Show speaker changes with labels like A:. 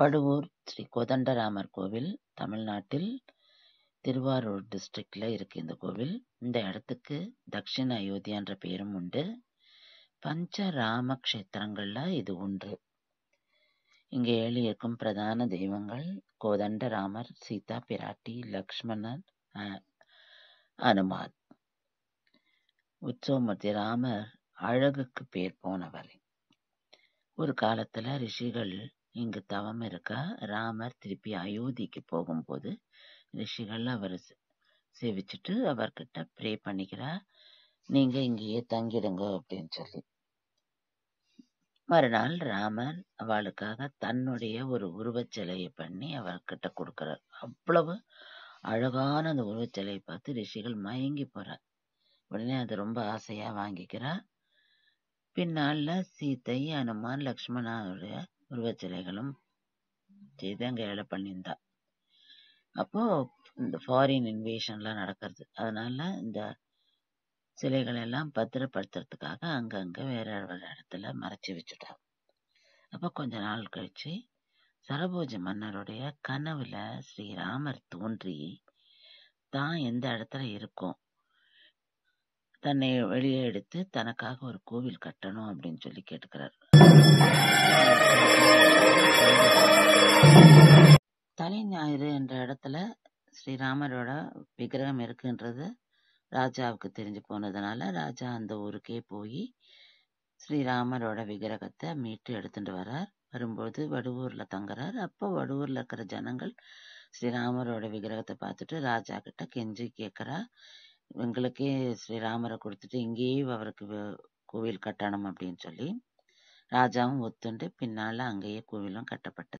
A: வடுவூர் ஸ்ரீ கோதண்டராமர் கோவில் தமிழ்நாட்டில் திருவாரூர் டிஸ்ட்ரிக்டில் இருக்குது இந்த கோவில் இந்த இடத்துக்கு தக்ஷிண அயோத்தியான்ற பேரும் உண்டு பஞ்சராம கஷேத்திரங்களில் இது ஒன்று இங்கே ஏழு இருக்கும் பிரதான தெய்வங்கள் கோதண்டராமர் சீதா பிராட்டி லக்ஷ்மணன் அனுமான் உற்சவமூர்த்தி ராமர் அழகுக்கு பேர் போனவர் ஒரு காலத்தில் ரிஷிகள் இங்கு தவம் இருக்க ராமர் திருப்பி அயோத்திக்கு போகும்போது ரிஷிகள் அவரை சேவிச்சுட்டு அவர்கிட்ட ப்ரே பண்ணிக்கிறார் நீங்கள் இங்கேயே தங்கிடுங்க அப்படின்னு சொல்லி மறுநாள் ராமர் அவளுக்காக தன்னுடைய ஒரு உருவச்சிலையை பண்ணி அவர்கிட்ட கொடுக்குறார் அவ்வளவு அழகான அந்த உருவச்சிலையை பார்த்து ரிஷிகள் மயங்கி போகிறார் உடனே அது ரொம்ப ஆசையாக வாங்கிக்கிறார் பின்னால் சீத்தை அனுமான் லக்ஷ்மணனுடைய உருவச்சிலைகளும் செய்து அங்கே வேலை பண்ணியிருந்தா அப்போது இந்த ஃபாரின் இன்வேஷன்லாம் நடக்கிறது அதனால் இந்த சிலைகள் எல்லாம் பத்திரப்படுத்துறதுக்காக அங்கங்கே வேற வேறு இடத்துல மறைச்சி வச்சுட்டாங்க அப்போ கொஞ்ச நாள் கழித்து சரபோஜ மன்னருடைய கனவில் ஸ்ரீராமர் தோன்றி தான் எந்த இடத்துல இருக்கும் தன்னை வெளியே எடுத்து தனக்காக ஒரு கோவில் கட்டணும் அப்படின்னு சொல்லி கேட்டுக்கிறார் தலை ஞாயிறு என்ற இடத்துல ஸ்ரீராமரோட விக்கிரகம் இருக்குன்றது ராஜாவுக்கு தெரிஞ்சு போனதுனால ராஜா அந்த ஊருக்கே போய் ஸ்ரீராமரோட விக்கிரகத்தை மீட்டு எடுத்துட்டு வரார் வரும்போது வடுவூரில் தங்குறார் அப்போ வடுவூர்ல இருக்கிற ஜனங்கள் ஸ்ரீராமரோட விக்கிரகத்தை பார்த்துட்டு ராஜா கிட்ட கெஞ்சி கேட்குறா எங்களுக்கே ஸ்ரீராமரை கொடுத்துட்டு இங்கேயே அவருக்கு கோவில் கட்டணும் அப்படின்னு சொல்லி ராஜாவும் ஒத்துண்டு பின்னால் அங்கேயே கோவிலும் கட்டப்பட்டது